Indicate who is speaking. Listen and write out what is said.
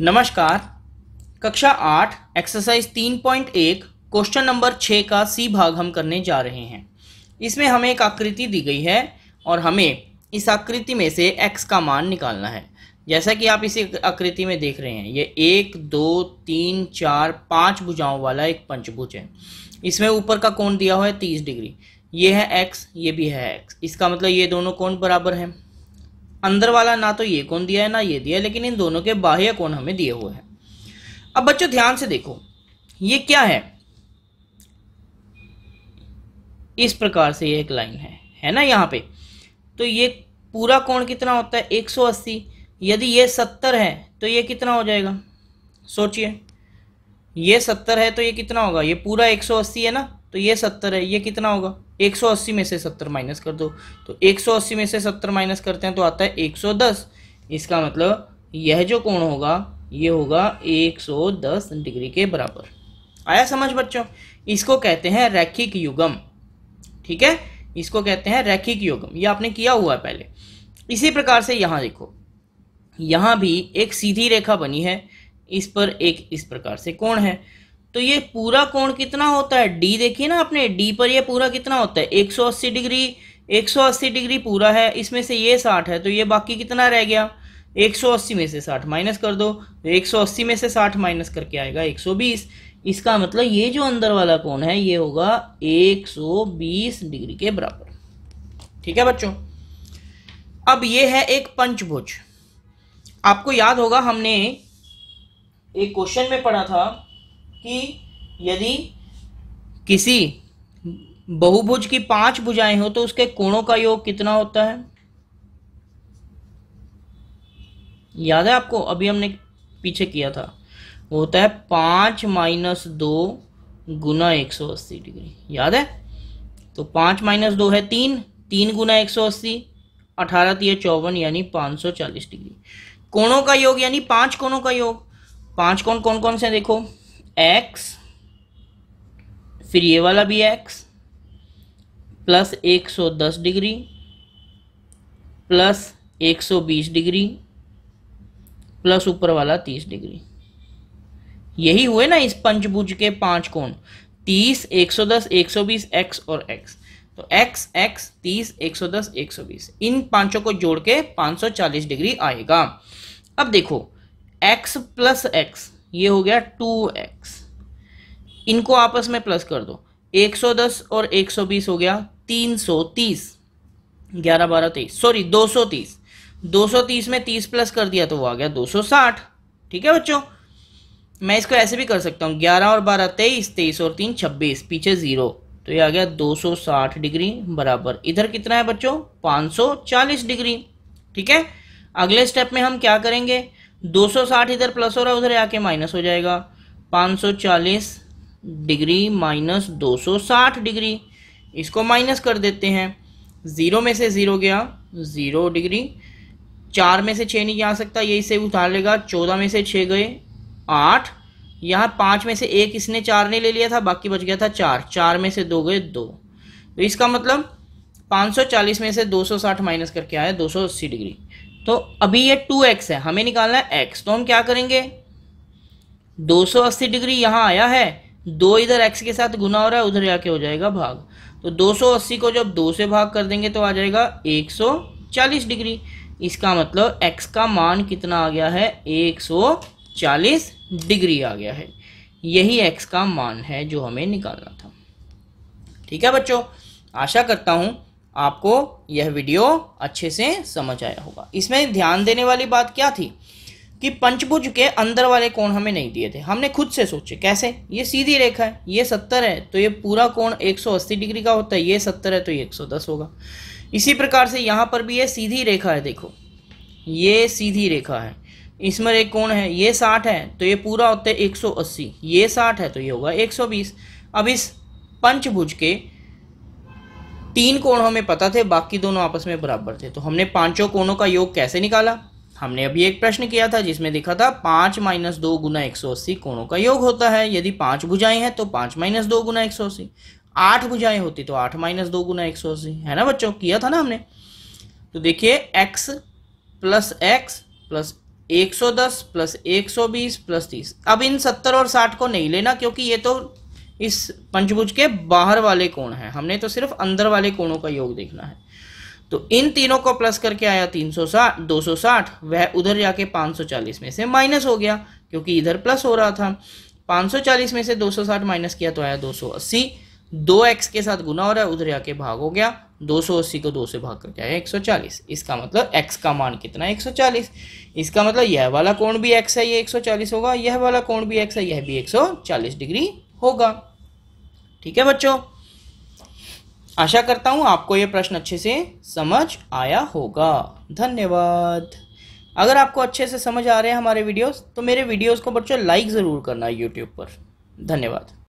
Speaker 1: नमस्कार कक्षा आठ एक्सरसाइज तीन पॉइंट एक क्वेश्चन नंबर छः का सी भाग हम करने जा रहे हैं इसमें हमें एक आकृति दी गई है और हमें इस आकृति में से एक्स का मान निकालना है जैसा कि आप इसी आकृति में देख रहे हैं ये एक दो तीन चार पाँच भुजाओं वाला एक पंचभुज है इसमें ऊपर का कोण दिया हुआ है तीस डिग्री ये है एक्स ये भी है एक्स इसका मतलब ये दोनों कोण बराबर हैं अंदर वाला ना तो ये कोण दिया है ना ये दिया है लेकिन इन दोनों के बाह्य कोण हमें दिए हुए हैं अब बच्चों ध्यान से देखो ये क्या है इस प्रकार से ये एक लाइन है है ना यहाँ पे तो ये पूरा कोण कितना होता है 180 यदि ये 70 है तो ये कितना हो जाएगा सोचिए ये 70 है तो ये कितना होगा ये पूरा 180 है ना तो ये 70 है ये कितना होगा 180 में से 70 माइनस कर दो तो 180 में से 70 माइनस करते हैं तो आता है 110 इसका मतलब यह जो कोण होगा ये होगा 110 डिग्री के बराबर आया समझ बच्चों इसको कहते हैं रैखिक युगम ठीक है इसको कहते हैं रैखिक युगम ये आपने किया हुआ है पहले इसी प्रकार से यहां देखो यहां भी एक सीधी रेखा बनी है इस पर एक इस प्रकार से कोण है तो ये पूरा कोण कितना होता है डी देखिए ना आपने डी पर ये पूरा कितना होता है 180 डिग्री 180 डिग्री पूरा है इसमें से ये 60 है तो ये बाकी कितना रह गया 180 में से 60 माइनस कर दो तो 180 में से 60 माइनस करके आएगा 120 इसका मतलब ये जो अंदर वाला कोण है ये होगा 120 डिग्री के बराबर ठीक है बच्चों अब ये है एक पंचभुज आपको याद होगा हमने एक क्वेश्चन में पढ़ा था कि यदि किसी बहुभुज की पांच भुजाएं हो तो उसके कोणों का योग कितना होता है याद है आपको अभी हमने पीछे किया था वो होता है पांच माइनस दो गुना एक सौ अस्सी डिग्री याद है तो पांच माइनस दो है तीन तीन गुना एक सौ अस्सी अठारह तीय चौवन यानी पांच सौ चालीस डिग्री कोणों का योग यानी पांच कोणों का योग पांच कोण कौन कौन से देखो एक्स फिर ये वाला भी एक्स प्लस एक सौ दस डिग्री प्लस एक सौ बीस डिग्री प्लस ऊपर वाला तीस डिग्री यही हुए ना इस पंचभुज के पांच कोण तीस एक सौ दस एक सौ बीस एक्स और एक्स तो एक्स एक्स तीस एक सौ दस एक सौ बीस इन पांचों को जोड़ के पाँच सौ चालीस डिग्री आएगा अब देखो एक्स प्लस एक्स ये हो गया टू एक्स इनको आपस में प्लस कर दो 110 और 120 हो गया 330 ग्यारह बारह तेईस सॉरी 230 230 में 30 प्लस कर दिया तो वो आ गया 260 ठीक है बच्चों मैं इसको ऐसे भी कर सकता हूँ ग्यारह और बारह तेईस तेईस और तीन छब्बीस पीछे ज़ीरो तो ये आ गया 260 डिग्री बराबर इधर कितना है बच्चों 540 डिग्री ठीक है अगले स्टेप में हम क्या करेंगे 260 इधर प्लस हो रहा है उधर आके माइनस हो जाएगा 540 डिग्री माइनस 260 डिग्री इसको माइनस कर देते हैं ज़ीरो में से ज़ीरो गया ज़ीरो डिग्री चार में से छः नहीं जा सकता यही से उतार लेगा चौदह में से छः गए आठ यहाँ पाँच में से एक इसने चार नहीं ले लिया था बाकी बच गया था चार चार में से दो गए दो तो इसका मतलब 540 में से 260 माइनस करके आया 280 डिग्री तो अभी ये टू एक्स है हमें निकालना है एक्स तो हम क्या करेंगे 280 डिग्री यहाँ आया है दो इधर एक्स के साथ गुना हो रहा है उधर जाके हो जाएगा भाग तो 280 को जब दो से भाग कर देंगे तो आ जाएगा 140 डिग्री इसका मतलब एक्स का मान कितना आ गया है 140 डिग्री आ गया है यही एक्स का मान है जो हमें निकालना था ठीक है बच्चों आशा करता हूँ आपको यह वीडियो अच्छे से समझ आया होगा इसमें ध्यान देने वाली बात क्या थी कि पंचभुज के अंदर वाले कोण हमें नहीं दिए थे हमने खुद से सोचे कैसे ये सीधी रेखा है ये सत्तर है तो ये पूरा कोण 180 डिग्री का होता है ये सत्तर है तो ये 110 होगा इसी प्रकार से यहाँ पर भी ये सीधी रेखा है देखो ये सीधी रेखा है इसमें एक कोण है ये साठ है तो ये पूरा होता है एक सौ अस्सी ये साठ है तो ये होगा एक सौ बीस अब इस पंचभुज के तीन कोण हमें पता थे बाकी दोनों आपस में बराबर थे तो हमने पांचों कोणों का योग कैसे निकाला हमने अभी एक प्रश्न किया था जिसमें देखा था पांच माइनस दो गुना एक सौ अस्सी कोणों का योग होता है यदि पांच भुजाएं हैं तो पांच माइनस दो गुना एक सौ अस्सी आठ भुजाएं होती तो आठ माइनस दो गुना एक सौ अस्सी है ना बच्चों किया था ना हमने तो देखिए एक्स प्लस एक्स प्लस एक सौ दस प्लस एक सौ बीस प्लस तीस अब इन सत्तर और साठ को नहीं लेना क्योंकि ये तो इस पंचभुज के बाहर वाले कोण हैं हमने तो सिर्फ अंदर वाले कोणों का योग देखना है तो इन तीनों को प्लस करके आया 360 260 वह उधर जाके 540 में से माइनस हो गया क्योंकि इधर प्लस हो रहा था 540 में से 260 माइनस किया तो आया 280 दो एक्स के साथ गुना हो रहा है उधर जाके भाग हो गया 280 को दो से भाग करके आया 140 इसका मतलब एक्स का मान कितना है 140 इसका मतलब यह वाला कोण भी एक्स है ये 140 होगा यह वाला कोण भी एक्स है यह भी 140 डिग्री होगा ठीक है बच्चों आशा करता हूं आपको यह प्रश्न अच्छे से समझ आया होगा धन्यवाद अगर आपको अच्छे से समझ आ रहे हैं हमारे वीडियोस तो मेरे वीडियोस को बच्चों लाइक ज़रूर करना यूट्यूब पर धन्यवाद